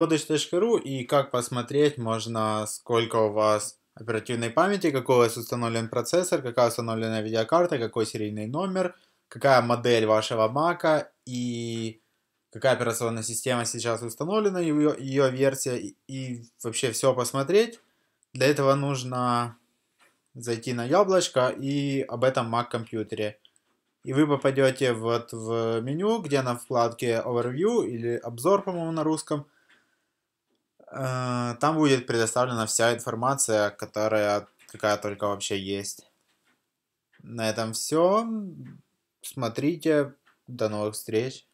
Водыч.ру и как посмотреть можно, сколько у вас оперативной памяти, какой у вас установлен процессор, какая установлена видеокарта, какой серийный номер, какая модель вашего мака и какая операционная система сейчас установлена, ее, ее версия и, и вообще все посмотреть. Для этого нужно зайти на яблочко и об этом Mac компьютере. И вы попадете вот в меню, где на вкладке Overview или обзор, по-моему, на русском – Э, там будет предоставлена вся информация, которая, какая только вообще есть. На этом все. Смотрите. До новых встреч.